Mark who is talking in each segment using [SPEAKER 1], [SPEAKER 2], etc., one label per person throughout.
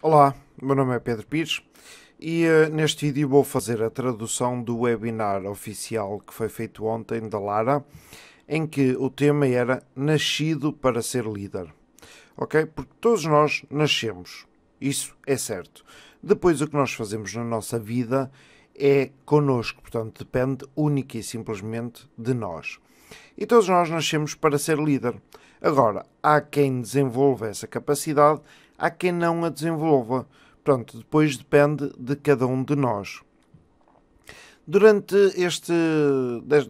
[SPEAKER 1] Olá, meu nome é Pedro Pires e uh, neste vídeo vou fazer a tradução do webinar oficial que foi feito ontem da Lara, em que o tema era Nascido para ser líder. Ok? Porque todos nós nascemos, isso é certo. Depois o que nós fazemos na nossa vida é connosco, portanto depende única e simplesmente de nós. E todos nós nascemos para ser líder. Agora, há quem desenvolva essa capacidade há quem não a desenvolva. Pronto, depois depende de cada um de nós. Durante este,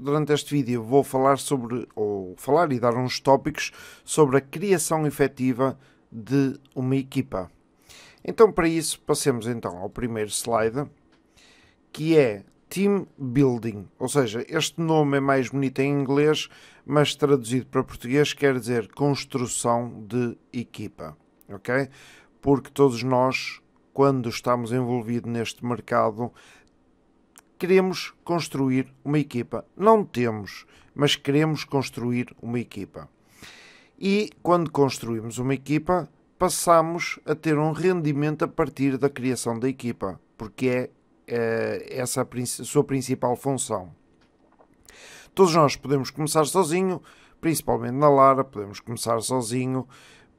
[SPEAKER 1] durante este vídeo vou falar sobre, ou falar e dar uns tópicos sobre a criação efetiva de uma equipa. Então para isso passemos então ao primeiro slide, que é Team Building, ou seja, este nome é mais bonito em inglês, mas traduzido para português quer dizer construção de equipa ok? Porque todos nós, quando estamos envolvidos neste mercado, queremos construir uma equipa. Não temos, mas queremos construir uma equipa. E quando construímos uma equipa, passamos a ter um rendimento a partir da criação da equipa, porque é, é essa a sua principal função. Todos nós podemos começar sozinho, principalmente na Lara, podemos começar sozinho,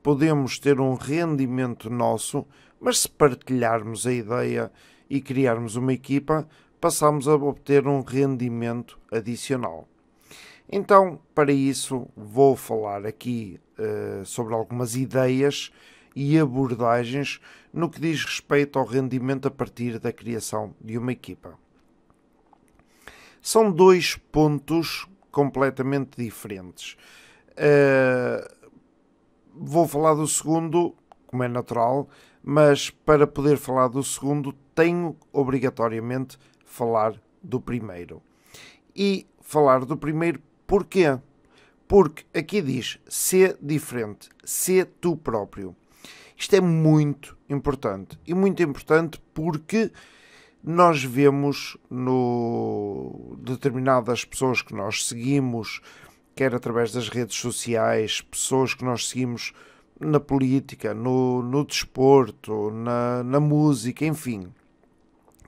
[SPEAKER 1] podemos ter um rendimento nosso, mas se partilharmos a ideia e criarmos uma equipa, passamos a obter um rendimento adicional. Então, para isso, vou falar aqui uh, sobre algumas ideias e abordagens no que diz respeito ao rendimento a partir da criação de uma equipa. São dois pontos completamente diferentes. Uh, vou falar do segundo, como é natural, mas para poder falar do segundo, tenho obrigatoriamente falar do primeiro. E falar do primeiro porquê? Porque aqui diz ser diferente, ser tu próprio. Isto é muito importante. E muito importante porque nós vemos no determinadas pessoas que nós seguimos, quer através das redes sociais, pessoas que nós seguimos na política, no, no desporto, na, na música, enfim.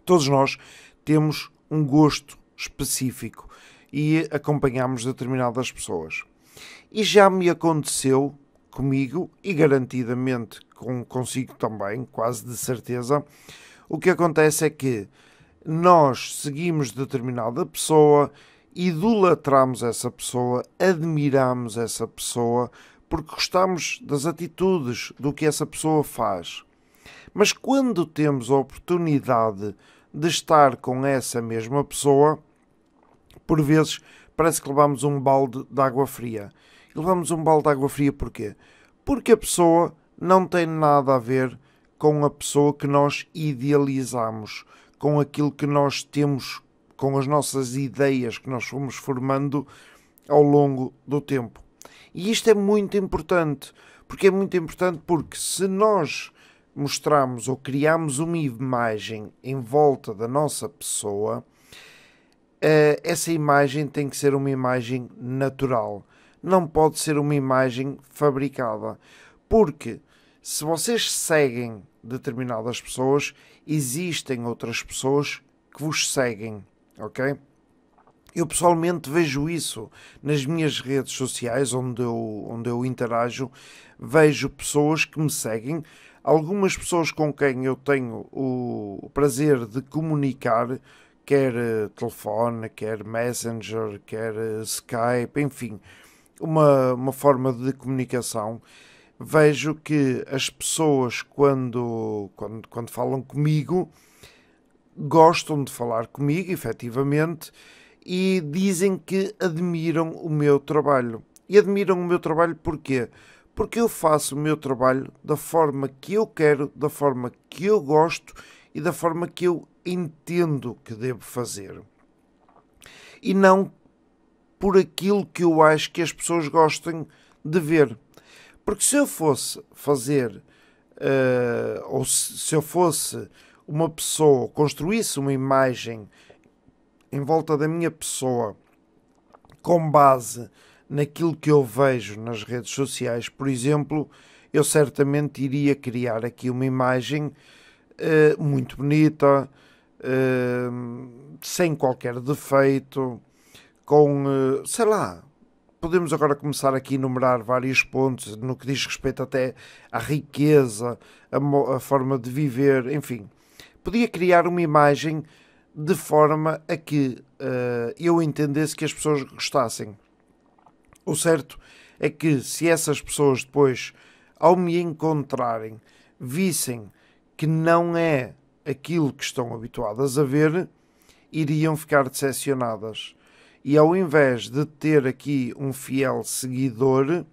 [SPEAKER 1] Todos nós temos um gosto específico e acompanhamos determinadas pessoas. E já me aconteceu comigo e garantidamente com, consigo também, quase de certeza, o que acontece é que nós seguimos determinada pessoa idolatramos essa pessoa, admiramos essa pessoa, porque gostamos das atitudes, do que essa pessoa faz. Mas quando temos a oportunidade de estar com essa mesma pessoa, por vezes parece que levamos um balde de água fria. E levamos um balde de água fria porquê? Porque a pessoa não tem nada a ver com a pessoa que nós idealizamos, com aquilo que nós temos com as nossas ideias que nós fomos formando ao longo do tempo. E isto é muito importante, porque é muito importante porque se nós mostramos ou criamos uma imagem em volta da nossa pessoa, eh, essa imagem tem que ser uma imagem natural, não pode ser uma imagem fabricada, porque se vocês seguem determinadas pessoas, existem outras pessoas que vos seguem ok? Eu pessoalmente vejo isso nas minhas redes sociais, onde eu, onde eu interajo, vejo pessoas que me seguem, algumas pessoas com quem eu tenho o prazer de comunicar, quer eh, telefone, quer Messenger, quer eh, Skype, enfim, uma, uma forma de comunicação. Vejo que as pessoas, quando, quando, quando falam comigo, gostam de falar comigo, efetivamente, e dizem que admiram o meu trabalho. E admiram o meu trabalho porquê? Porque eu faço o meu trabalho da forma que eu quero, da forma que eu gosto e da forma que eu entendo que devo fazer. E não por aquilo que eu acho que as pessoas gostem de ver. Porque se eu fosse fazer, uh, ou se, se eu fosse uma pessoa, construísse uma imagem em volta da minha pessoa com base naquilo que eu vejo nas redes sociais, por exemplo, eu certamente iria criar aqui uma imagem uh, muito bonita, uh, sem qualquer defeito, com, uh, sei lá, podemos agora começar aqui a enumerar vários pontos no que diz respeito até à riqueza, à forma de viver, enfim podia criar uma imagem de forma a que uh, eu entendesse que as pessoas gostassem. O certo é que se essas pessoas depois, ao me encontrarem, vissem que não é aquilo que estão habituadas a ver, iriam ficar decepcionadas. E ao invés de ter aqui um fiel seguidor,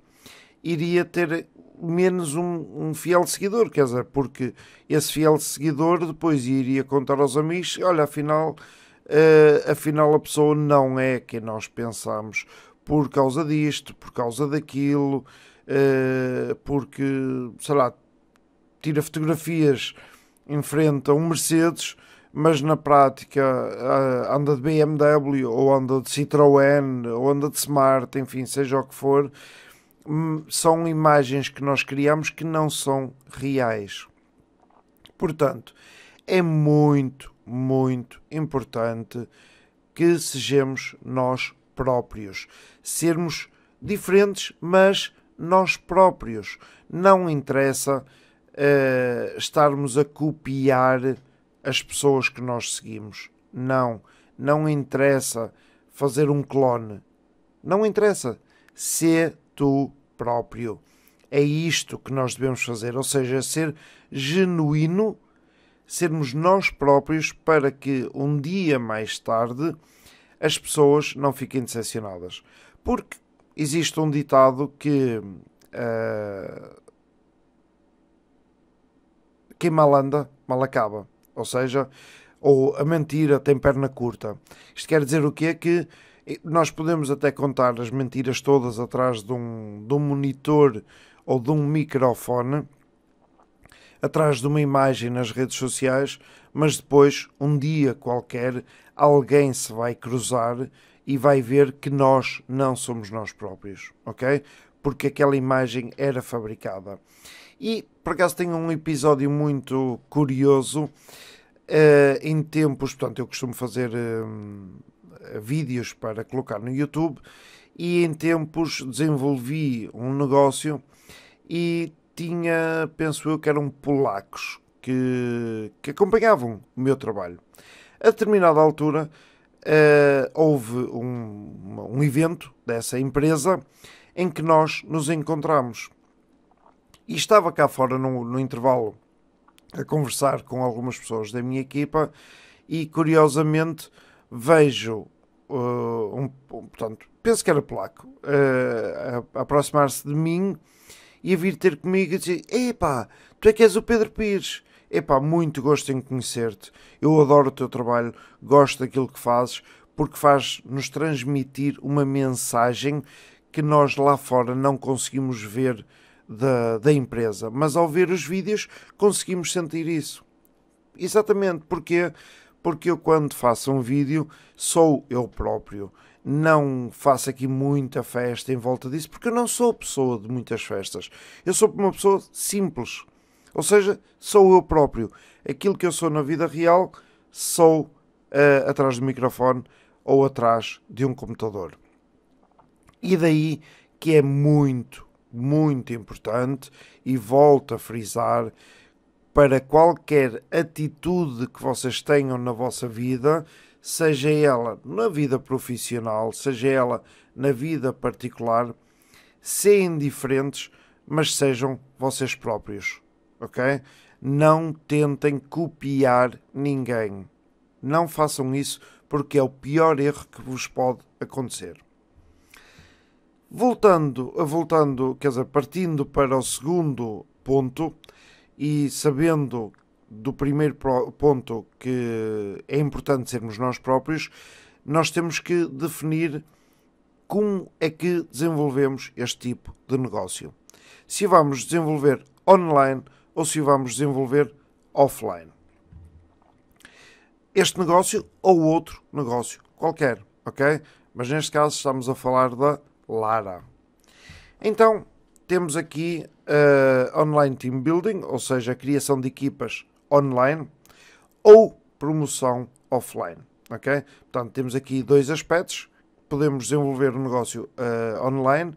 [SPEAKER 1] iria ter menos um, um, fiel seguidor, quer dizer, porque esse fiel seguidor depois iria contar aos amigos: olha, afinal, uh, afinal a pessoa não é quem nós pensamos por causa disto, por causa daquilo, uh, porque, sei lá, tira fotografias em frente a um Mercedes, mas na prática uh, anda de BMW ou anda de Citroën ou anda de Smart, enfim, seja o que for Hum, são imagens que nós criamos que não são reais. Portanto, é muito, muito importante que sejamos nós próprios, sermos diferentes, mas nós próprios. Não interessa uh, estarmos a copiar as pessoas que nós seguimos. Não. Não interessa fazer um clone. Não interessa. ser tu próprio. É isto que nós devemos fazer, ou seja, ser genuíno, sermos nós próprios para que um dia mais tarde as pessoas não fiquem decepcionadas. Porque existe um ditado que uh, quem mal anda, mal acaba. Ou seja, ou a mentira tem perna curta. Isto quer dizer o quê? Que nós podemos até contar as mentiras todas atrás de um, de um monitor ou de um microfone, atrás de uma imagem nas redes sociais, mas depois, um dia qualquer, alguém se vai cruzar e vai ver que nós não somos nós próprios, ok? Porque aquela imagem era fabricada. E por acaso tenho um episódio muito curioso uh, em tempos, portanto, eu costumo fazer. Uh, vídeos para colocar no YouTube e em tempos desenvolvi um negócio e tinha, penso eu, que eram polacos que, que acompanhavam o meu trabalho. A determinada altura uh, houve um, um evento dessa empresa em que nós nos encontramos. E estava cá fora no, no intervalo a conversar com algumas pessoas da minha equipa e curiosamente vejo uh, um, um, portanto, penso que era polaco, uh, a, aproximar-se de mim e a vir ter comigo e dizer: Epá, tu é que és o Pedro Pires. Epá, muito gosto em conhecer-te. Eu adoro o teu trabalho, gosto daquilo que fazes, porque faz-nos transmitir uma mensagem que nós lá fora não conseguimos ver da, da empresa. Mas ao ver os vídeos, conseguimos sentir isso. Exatamente, porque porque eu quando faço um vídeo sou eu próprio. Não faço aqui muita festa em volta disso, porque eu não sou pessoa de muitas festas. Eu sou uma pessoa simples. Ou seja, sou eu próprio. Aquilo que eu sou na vida real, sou uh, atrás do microfone ou atrás de um computador. E daí que é muito, muito importante, e volto a frisar, para qualquer atitude que vocês tenham na vossa vida, seja ela na vida profissional, seja ela na vida particular, sejam diferentes, mas sejam vocês próprios, ok? Não tentem copiar ninguém. Não façam isso porque é o pior erro que vos pode acontecer. Voltando, voltando, quer dizer, partindo para o segundo ponto, e sabendo do primeiro ponto que é importante sermos nós próprios, nós temos que definir como é que desenvolvemos este tipo de negócio. Se vamos desenvolver online ou se vamos desenvolver offline. Este negócio ou outro negócio qualquer, ok? Mas neste caso estamos a falar da Lara. Então, temos aqui uh, online team building, ou seja, a criação de equipas online ou promoção offline. Ok? Portanto, temos aqui dois aspectos. Podemos desenvolver o um negócio uh, online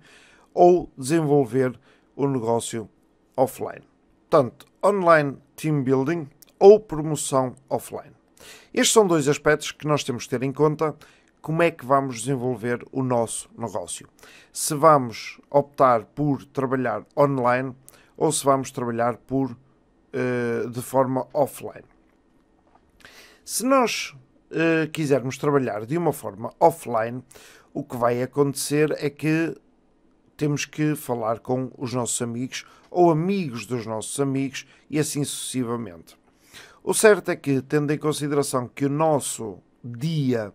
[SPEAKER 1] ou desenvolver o um negócio offline. Portanto, online team building ou promoção offline. Estes são dois aspectos que nós temos que ter em conta como é que vamos desenvolver o nosso negócio. Se vamos optar por trabalhar online ou se vamos trabalhar por uh, de forma offline. Se nós uh, quisermos trabalhar de uma forma offline, o que vai acontecer é que temos que falar com os nossos amigos ou amigos dos nossos amigos e assim sucessivamente. O certo é que, tendo em consideração que o nosso dia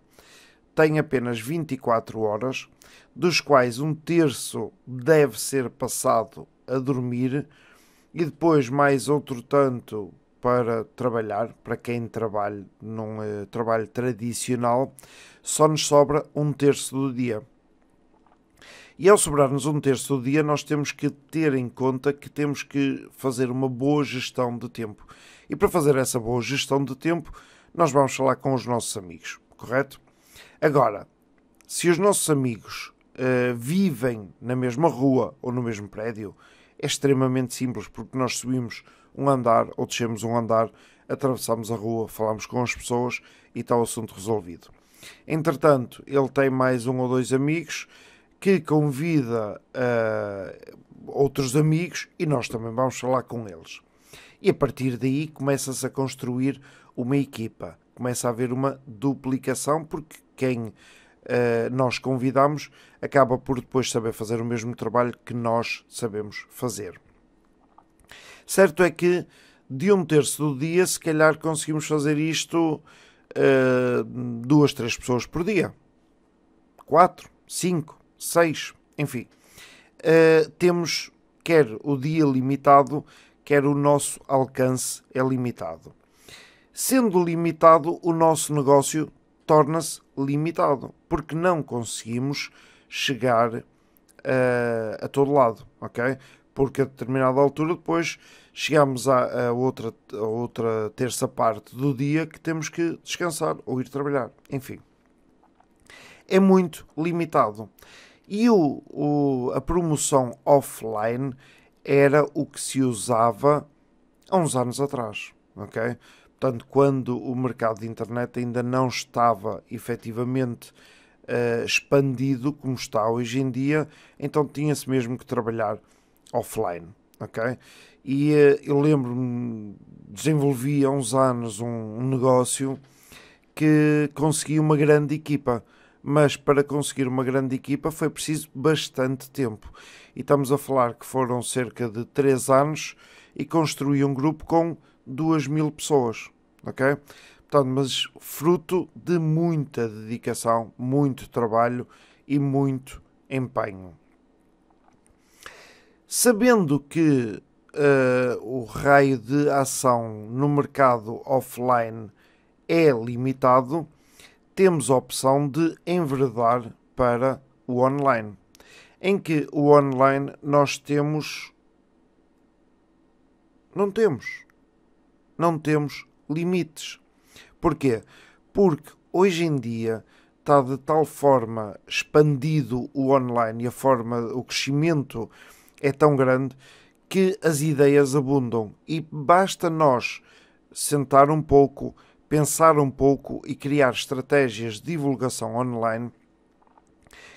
[SPEAKER 1] tem apenas 24 horas, dos quais um terço deve ser passado a dormir e depois mais outro tanto para trabalhar, para quem trabalha num uh, trabalho tradicional, só nos sobra um terço do dia. E ao sobrar-nos um terço do dia, nós temos que ter em conta que temos que fazer uma boa gestão de tempo. E para fazer essa boa gestão de tempo, nós vamos falar com os nossos amigos, correto? Agora, se os nossos amigos uh, vivem na mesma rua ou no mesmo prédio, é extremamente simples, porque nós subimos um andar ou descemos um andar, atravessamos a rua, falamos com as pessoas e está o assunto resolvido. Entretanto, ele tem mais um ou dois amigos que convida uh, outros amigos e nós também vamos falar com eles. E a partir daí começa-se a construir uma equipa começa a haver uma duplicação, porque quem uh, nós convidamos acaba por depois saber fazer o mesmo trabalho que nós sabemos fazer. Certo é que de um terço do dia, se calhar conseguimos fazer isto uh, duas, três pessoas por dia. Quatro, cinco, seis, enfim. Uh, temos quer o dia limitado, quer o nosso alcance é limitado. Sendo limitado, o nosso negócio torna-se limitado, porque não conseguimos chegar uh, a todo lado, ok? Porque a determinada altura depois chegamos à, à outra, à outra terça parte do dia que temos que descansar ou ir trabalhar, enfim. É muito limitado. E o, o, a promoção offline era o que se usava há uns anos atrás, ok? portanto, quando o mercado de internet ainda não estava efetivamente uh, expandido como está hoje em dia, então tinha-se mesmo que trabalhar offline, ok? E uh, eu lembro-me, desenvolvi há uns anos um, um negócio que consegui uma grande equipa, mas para conseguir uma grande equipa foi preciso bastante tempo. E estamos a falar que foram cerca de 3 anos e construí um grupo com 2 mil pessoas, ok? Portanto, mas fruto de muita dedicação, muito trabalho e muito empenho. Sabendo que uh, o raio de ação no mercado offline é limitado, temos a opção de enveredar para o online. Em que o online nós temos. Não temos não temos limites. Porquê? Porque hoje em dia está de tal forma expandido o online e a forma, o crescimento é tão grande que as ideias abundam e basta nós sentar um pouco, pensar um pouco e criar estratégias de divulgação online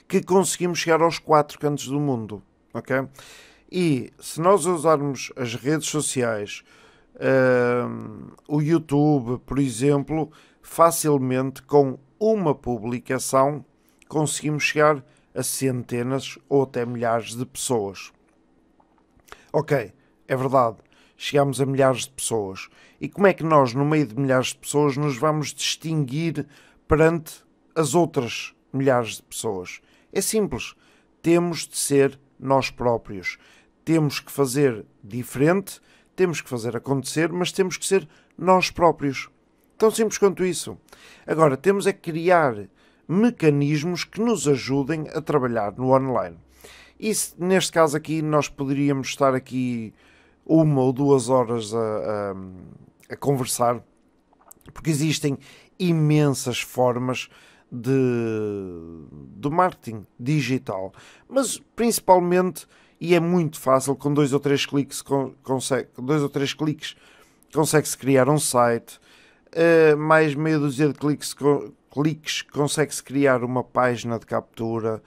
[SPEAKER 1] que conseguimos chegar aos quatro cantos do mundo, ok? E se nós usarmos as redes sociais, Uh, o YouTube, por exemplo, facilmente com uma publicação conseguimos chegar a centenas ou até milhares de pessoas. Ok, é verdade, chegamos a milhares de pessoas. E como é que nós, no meio de milhares de pessoas, nos vamos distinguir perante as outras milhares de pessoas? É simples, temos de ser nós próprios. Temos que fazer diferente temos que fazer acontecer, mas temos que ser nós próprios. Tão simples quanto isso. Agora, temos é que criar mecanismos que nos ajudem a trabalhar no online. E neste caso aqui, nós poderíamos estar aqui uma ou duas horas a, a, a conversar, porque existem imensas formas de, de marketing digital, mas principalmente e é muito fácil, com dois ou três cliques, consegue, dois ou três cliques consegue-se criar um site, uh, mais meia dúzia de cliques, co cliques consegue-se criar uma página de captura,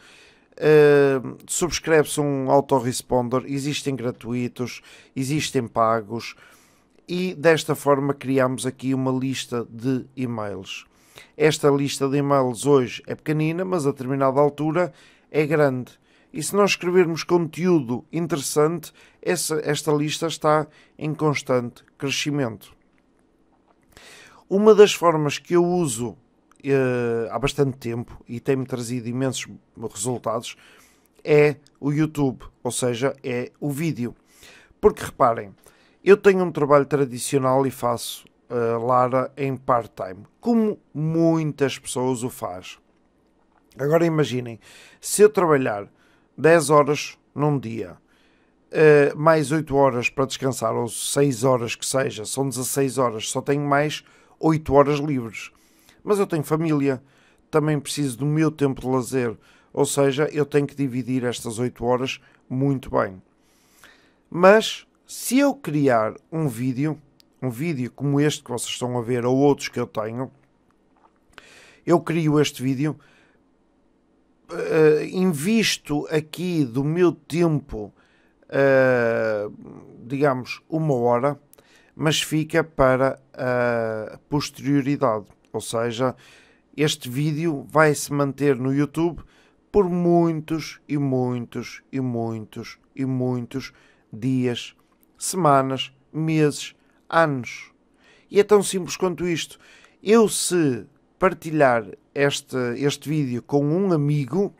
[SPEAKER 1] uh, subscreve-se um autoresponder, existem gratuitos, existem pagos, e desta forma criamos aqui uma lista de e-mails. Esta lista de e-mails hoje é pequenina, mas a determinada altura é grande. E se nós escrevermos conteúdo interessante, essa, esta lista está em constante crescimento. Uma das formas que eu uso eh, há bastante tempo e tem-me trazido imensos resultados é o YouTube, ou seja, é o vídeo. Porque reparem, eu tenho um trabalho tradicional e faço eh, Lara em part-time, como muitas pessoas o faz. Agora imaginem, se eu trabalhar 10 horas num dia. Uh, mais 8 horas para descansar, ou 6 horas que seja, são 16 horas, só tenho mais 8 horas livres. Mas eu tenho família, também preciso do meu tempo de lazer, ou seja, eu tenho que dividir estas 8 horas muito bem. Mas se eu criar um vídeo, um vídeo como este que vocês estão a ver, ou outros que eu tenho, eu crio este vídeo uh, invisto aqui do meu tempo, uh, digamos, uma hora, mas fica para a posterioridade. Ou seja, este vídeo vai se manter no YouTube por muitos e muitos e muitos e muitos dias, semanas, meses, anos. E é tão simples quanto isto. Eu, se partilhar este, este vídeo com um amigo.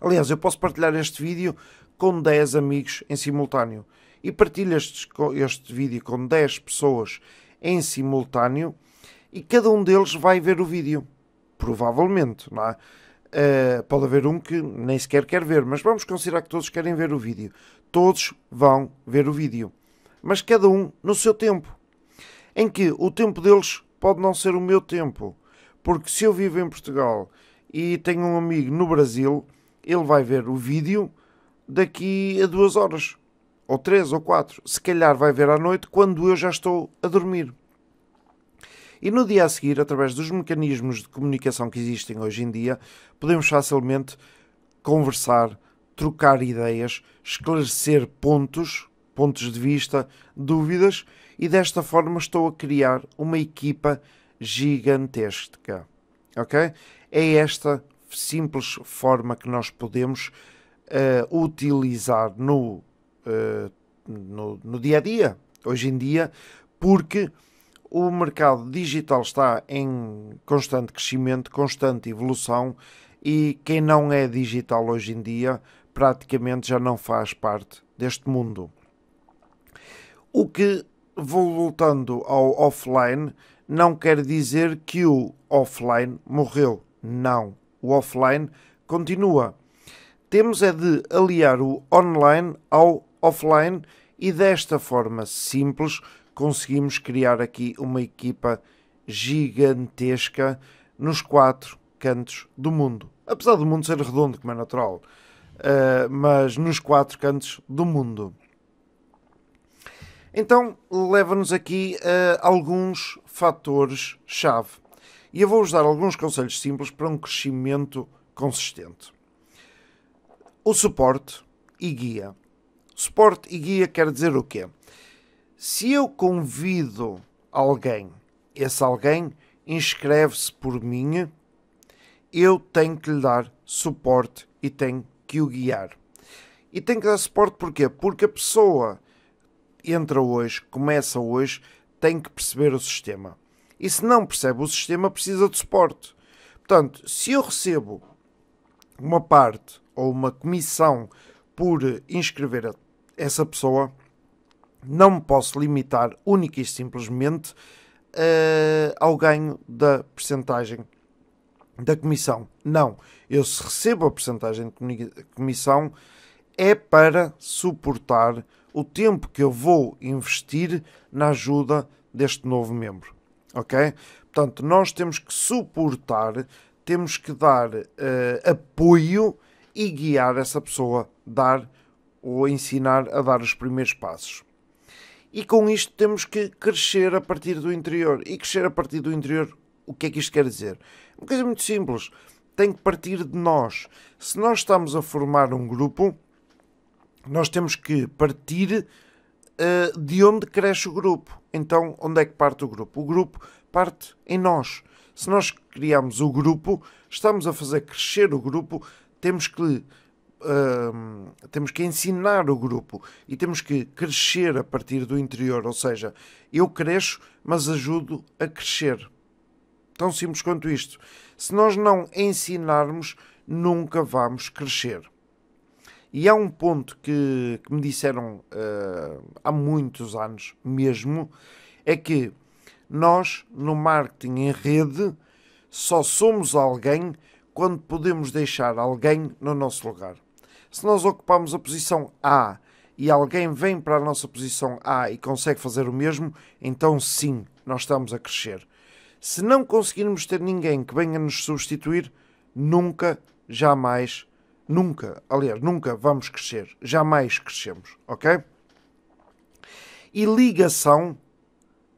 [SPEAKER 1] Aliás, eu posso partilhar este vídeo com 10 amigos em simultâneo. E partilho este, este vídeo com 10 pessoas em simultâneo e cada um deles vai ver o vídeo. Provavelmente, não é? Uh, pode haver um que nem sequer quer ver, mas vamos considerar que todos querem ver o vídeo. Todos vão ver o vídeo, mas cada um no seu tempo, em que o tempo deles pode não ser o meu tempo. Porque se eu vivo em Portugal e tenho um amigo no Brasil, ele vai ver o vídeo daqui a duas horas, ou três, ou quatro. Se calhar vai ver à noite quando eu já estou a dormir. E no dia a seguir, através dos mecanismos de comunicação que existem hoje em dia, podemos facilmente conversar, trocar ideias, esclarecer pontos, pontos de vista, dúvidas, e desta forma estou a criar uma equipa gigantesca. Ok? É esta simples forma que nós podemos uh, utilizar no, uh, no, no dia a dia, hoje em dia, porque o mercado digital está em constante crescimento, constante evolução e quem não é digital hoje em dia praticamente já não faz parte deste mundo. O que, voltando ao offline, não quer dizer que o offline morreu. Não. O offline continua. Temos é de aliar o online ao offline e desta forma simples conseguimos criar aqui uma equipa gigantesca nos quatro cantos do mundo. Apesar do mundo ser redondo, como é natural, uh, mas nos quatro cantos do mundo. Então, leva-nos aqui a eh, alguns fatores-chave. E eu vou-vos dar alguns conselhos simples para um crescimento consistente. O suporte e guia. Suporte e guia quer dizer o quê? Se eu convido alguém, esse alguém inscreve-se por mim, eu tenho que lhe dar suporte e tenho que o guiar. E tenho que dar suporte porquê? Porque a pessoa entra hoje, começa hoje, tem que perceber o sistema. E se não percebe o sistema, precisa de suporte. Portanto, se eu recebo uma parte ou uma comissão por inscrever essa pessoa, não me posso limitar única e simplesmente uh, ao ganho da percentagem da comissão. Não. Eu se recebo a percentagem de comissão é para suportar o tempo que eu vou investir na ajuda deste novo membro. Ok? Portanto, nós temos que suportar, temos que dar uh, apoio e guiar essa pessoa, dar ou ensinar a dar os primeiros passos. E com isto temos que crescer a partir do interior. E crescer a partir do interior, o que é que isto quer dizer? Uma coisa muito simples. Tem que partir de nós. Se nós estamos a formar um grupo, nós temos que partir uh, de onde cresce o grupo. Então, onde é que parte o grupo? O grupo parte em nós. Se nós criamos o grupo, estamos a fazer crescer o grupo, temos que, uh, temos que ensinar o grupo e temos que crescer a partir do interior. Ou seja, eu cresço, mas ajudo a crescer. Tão simples quanto isto. Se nós não ensinarmos, nunca vamos crescer. E há um ponto que, que me disseram uh, há muitos anos mesmo, é que nós, no marketing em rede, só somos alguém quando podemos deixar alguém no nosso lugar. Se nós ocupamos a posição A e alguém vem para a nossa posição A e consegue fazer o mesmo, então sim, nós estamos a crescer. Se não conseguirmos ter ninguém que venha nos substituir, nunca, jamais Nunca, aliás, nunca vamos crescer. Jamais crescemos, ok? E ligação,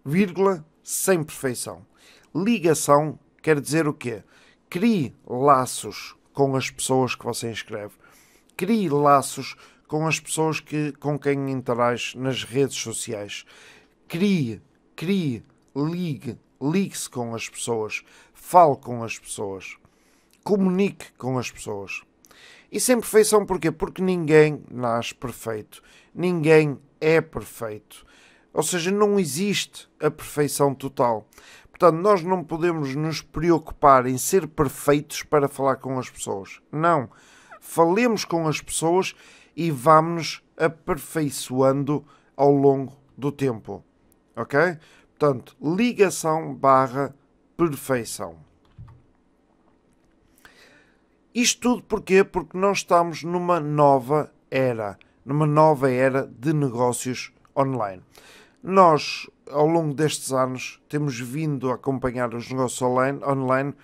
[SPEAKER 1] vírgula, sem perfeição. Ligação quer dizer o quê? Crie laços com as pessoas que você escreve. Crie laços com as pessoas que, com quem interage nas redes sociais. Crie, crie, ligue, ligue-se com as pessoas. Fale com as pessoas. Comunique com as pessoas. E sem perfeição porquê? Porque ninguém nasce perfeito. Ninguém é perfeito. Ou seja, não existe a perfeição total. Portanto, nós não podemos nos preocupar em ser perfeitos para falar com as pessoas. Não. Falemos com as pessoas e vamos-nos aperfeiçoando ao longo do tempo. Ok? Portanto, ligação barra perfeição. Isto tudo porquê? Porque nós estamos numa nova era, numa nova era de negócios online. Nós, ao longo destes anos, temos vindo a acompanhar os negócios online, online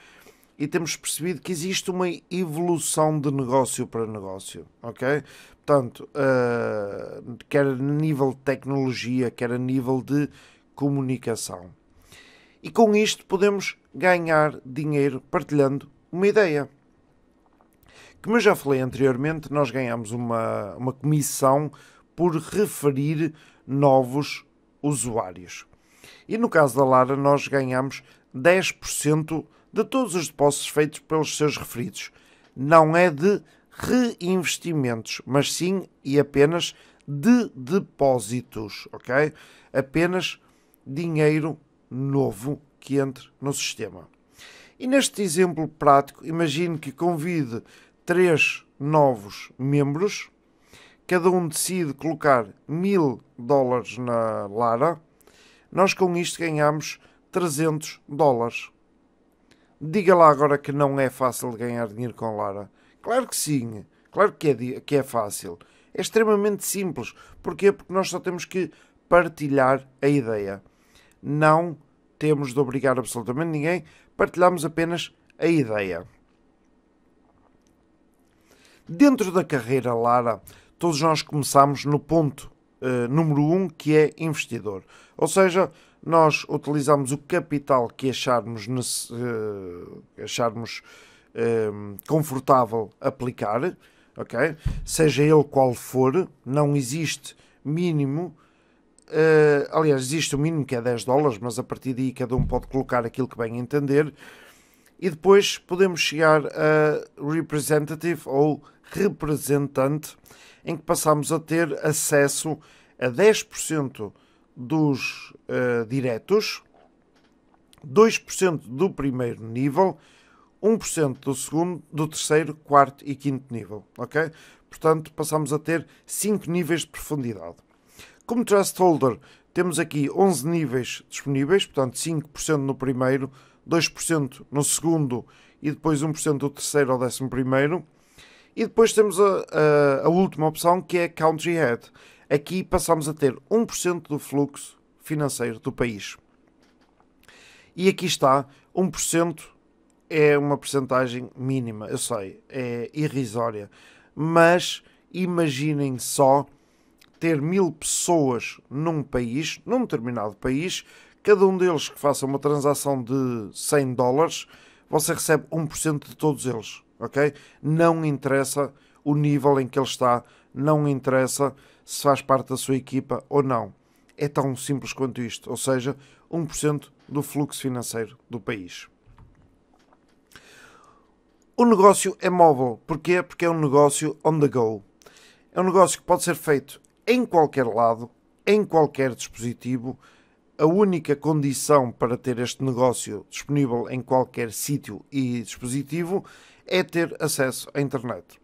[SPEAKER 1] e temos percebido que existe uma evolução de negócio para negócio, ok? Portanto, uh, quer a nível de tecnologia, quer a nível de comunicação. E com isto podemos ganhar dinheiro partilhando uma ideia. Como eu já falei anteriormente, nós ganhamos uma, uma comissão por referir novos usuários. E no caso da Lara, nós ganhamos 10% de todos os depósitos feitos pelos seus referidos. Não é de reinvestimentos, mas sim e apenas de depósitos, ok? Apenas dinheiro novo que entre no sistema. E neste exemplo prático, imagine que convide três novos membros. Cada um decide colocar mil dólares na Lara. Nós com isto ganhamos 300 dólares. Diga lá agora que não é fácil ganhar dinheiro com Lara. Claro que sim, claro que é, que é fácil. É extremamente simples. Porquê? Porque nós só temos que partilhar a ideia. Não temos de obrigar absolutamente ninguém, partilhamos apenas a ideia. Dentro da carreira Lara, todos nós começamos no ponto uh, número um, que é investidor. Ou seja, nós utilizamos o capital que acharmos, nesse, uh, eh, acharmos uh, confortável aplicar, ok seja ele qual for, não existe mínimo. Eh, aliás, existe o mínimo que é 10 dólares, mas a partir daí cada um pode colocar aquilo que bem entender e depois podemos chegar a representative ou representante, em que passamos a ter acesso a 10% dos uh, diretos, 2% do primeiro nível, 1% do segundo, do terceiro, quarto e quinto nível. Ok? Portanto, passamos a ter 5 níveis de profundidade. Como Trust Holder, temos aqui 11 níveis disponíveis, portanto 5% no primeiro, 2% no segundo e depois 1% no terceiro ao décimo primeiro. E depois temos a, a, a última opção que é Country Head. Aqui passamos a ter 1% do fluxo financeiro do país. E aqui está, 1% é uma porcentagem mínima, eu sei, é irrisória. Mas imaginem só ter mil pessoas num país, num determinado país, Cada um deles que faça uma transação de 100 dólares, você recebe 1% de todos eles, ok? Não interessa o nível em que ele está, não interessa se faz parte da sua equipa ou não. É tão simples quanto isto, ou seja, 1% do fluxo financeiro do país. O negócio é móvel. Porquê? Porque é um negócio on the go. É um negócio que pode ser feito em qualquer lado, em qualquer dispositivo, a única condição para ter este negócio disponível em qualquer sítio e dispositivo é ter acesso à internet.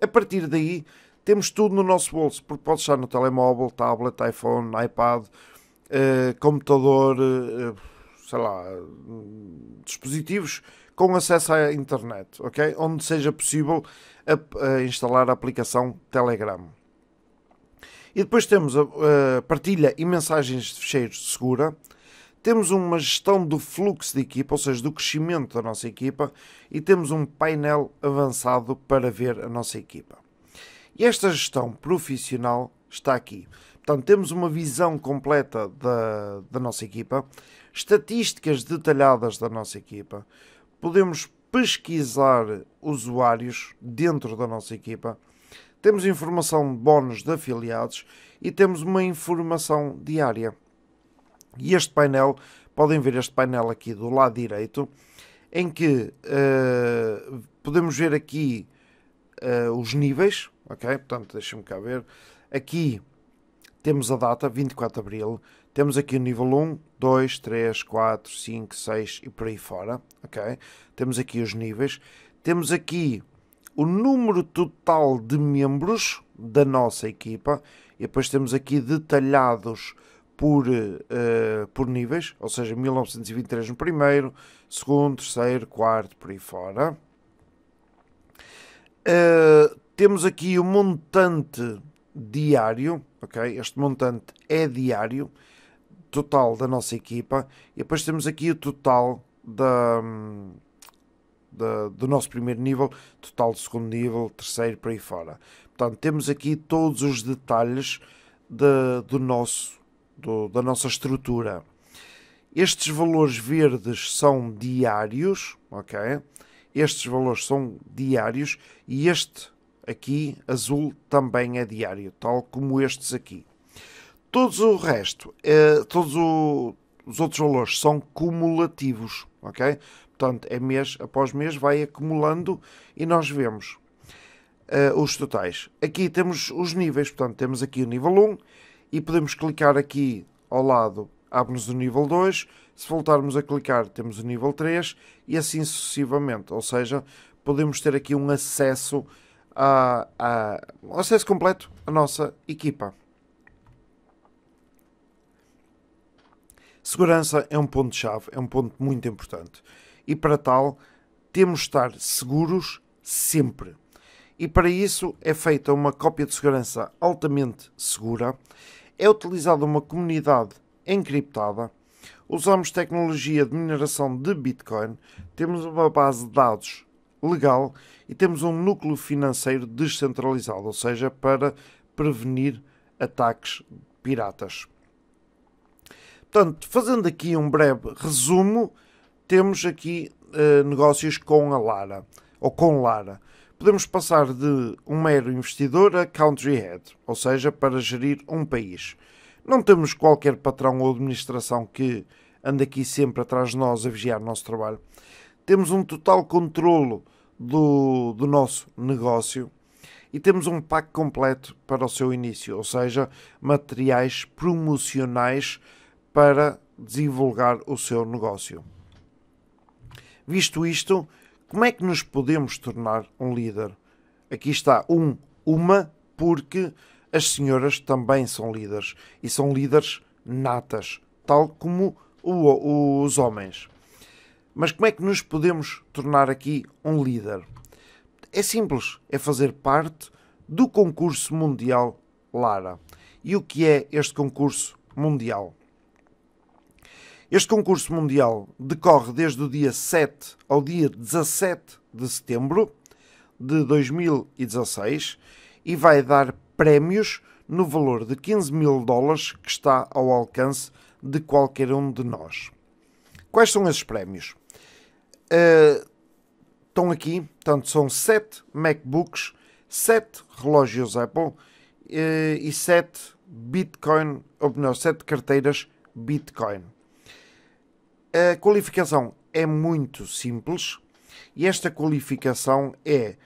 [SPEAKER 1] A partir daí, temos tudo no nosso bolso, porque pode estar no telemóvel, tablet, iPhone, iPad, eh, computador, eh, sei lá, dispositivos com acesso à internet, ok? Onde seja possível a, a instalar a aplicação Telegram. E depois temos a, a partilha e mensagens de fecheiros segura. Temos uma gestão do fluxo de equipa, ou seja, do crescimento da nossa equipa, e temos um painel avançado para ver a nossa equipa. E esta gestão profissional está aqui. Portanto, temos uma visão completa da, da nossa equipa, estatísticas detalhadas da nossa equipa, podemos pesquisar usuários dentro da nossa equipa temos informação bónus de afiliados e temos uma informação diária. E este painel, podem ver este painel aqui do lado direito, em que uh, podemos ver aqui uh, os níveis, ok? Portanto, deixem me cá ver. Aqui temos a data, 24 de Abril, temos aqui o nível 1, 2, 3, 4, 5, 6 e por aí fora, ok? Temos aqui os níveis, temos aqui o número total de membros da nossa equipa, e depois temos aqui detalhados por, uh, por níveis, ou seja, 1923 no primeiro, segundo, terceiro, quarto, por aí fora. Uh, temos aqui o montante diário, ok? Este montante é diário, total da nossa equipa, e depois temos aqui o total da. Hum, da, do nosso primeiro nível, total de segundo nível, terceiro, para aí fora. Portanto, temos aqui todos os detalhes de, do nosso, do, da nossa estrutura. Estes valores verdes são diários, ok? Estes valores são diários e este aqui, azul, também é diário, tal como estes aqui. Todos o resto, eh, todos o, os outros valores são cumulativos, ok? Portanto, é mês após mês, vai acumulando e nós vemos uh, os totais. Aqui temos os níveis, portanto, temos aqui o nível 1 e podemos clicar aqui ao lado, abre-nos o nível 2. Se voltarmos a clicar, temos o nível 3 e assim sucessivamente. Ou seja, podemos ter aqui um acesso, a, a um acesso completo à nossa equipa. Segurança é um ponto-chave, é um ponto muito importante e para tal temos de estar seguros sempre. E para isso é feita uma cópia de segurança altamente segura, é utilizada uma comunidade encriptada, usamos tecnologia de mineração de Bitcoin, temos uma base de dados legal e temos um núcleo financeiro descentralizado, ou seja, para prevenir ataques piratas. Portanto, fazendo aqui um breve resumo, temos aqui uh, negócios com a Lara, ou com Lara. Podemos passar de um mero investidor a country head, ou seja, para gerir um país. Não temos qualquer patrão ou administração que ande aqui sempre atrás de nós a vigiar o nosso trabalho. Temos um total controlo do, do nosso negócio e temos um pack completo para o seu início, ou seja, materiais promocionais para desenvolver o seu negócio. Visto isto, como é que nos podemos tornar um líder? Aqui está um, uma, porque as senhoras também são líderes e são líderes natas, tal como o, os homens. Mas como é que nos podemos tornar aqui um líder? É simples, é fazer parte do concurso mundial Lara. E o que é este concurso mundial? Este concurso mundial decorre desde o dia 7 ao dia 17 de setembro de 2016 e vai dar prémios no valor de 15 mil dólares que está ao alcance de qualquer um de nós. Quais são esses prémios? Uh, estão aqui, portanto, são 7 MacBooks, 7 relógios Apple uh, e 7 Bitcoin, ou melhor, 7 carteiras Bitcoin. A qualificação é muito simples e esta qualificação é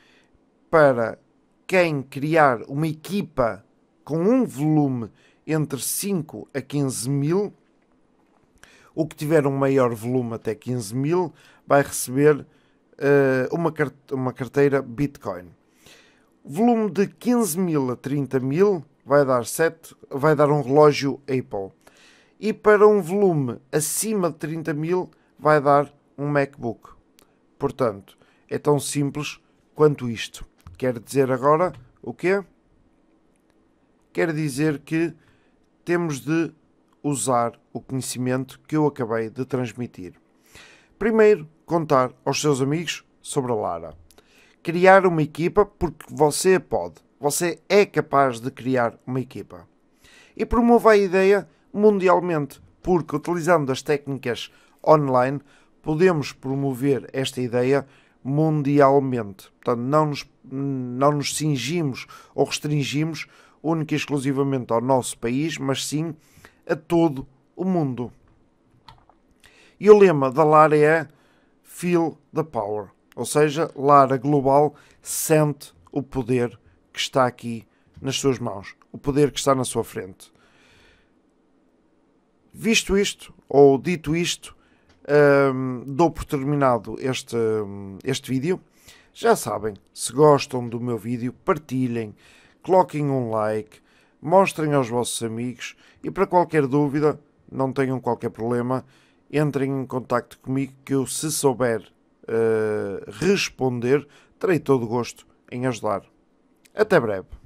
[SPEAKER 1] para quem criar uma equipa com um volume entre 5 a 15 mil. O que tiver um maior volume até 15 mil vai receber uh, uma, carte uma carteira Bitcoin. Volume de 15 mil a 30 mil vai dar, 7, vai dar um relógio Apple e para um volume acima de 30 mil vai dar um MacBook. Portanto, é tão simples quanto isto. Quer dizer agora o quê? Quer dizer que temos de usar o conhecimento que eu acabei de transmitir. Primeiro, contar aos seus amigos sobre a Lara. Criar uma equipa porque você pode. Você é capaz de criar uma equipa. E promova a ideia mundialmente, porque utilizando as técnicas online podemos promover esta ideia mundialmente. Portanto, não nos, não nos cingimos ou restringimos única e exclusivamente ao nosso país, mas sim a todo o mundo. E o lema da LAR é Feel the Power, ou seja, LAR Global sente o poder que está aqui nas suas mãos, o poder que está na sua frente. Visto isto, ou dito isto, um, dou por terminado este, hum, este vídeo. Já sabem, se gostam do meu vídeo, partilhem, coloquem um like, mostrem aos vossos amigos e para qualquer dúvida, não tenham qualquer problema, entrem em contacto comigo que eu, se souber uh, responder, terei todo o gosto em ajudar. Até breve.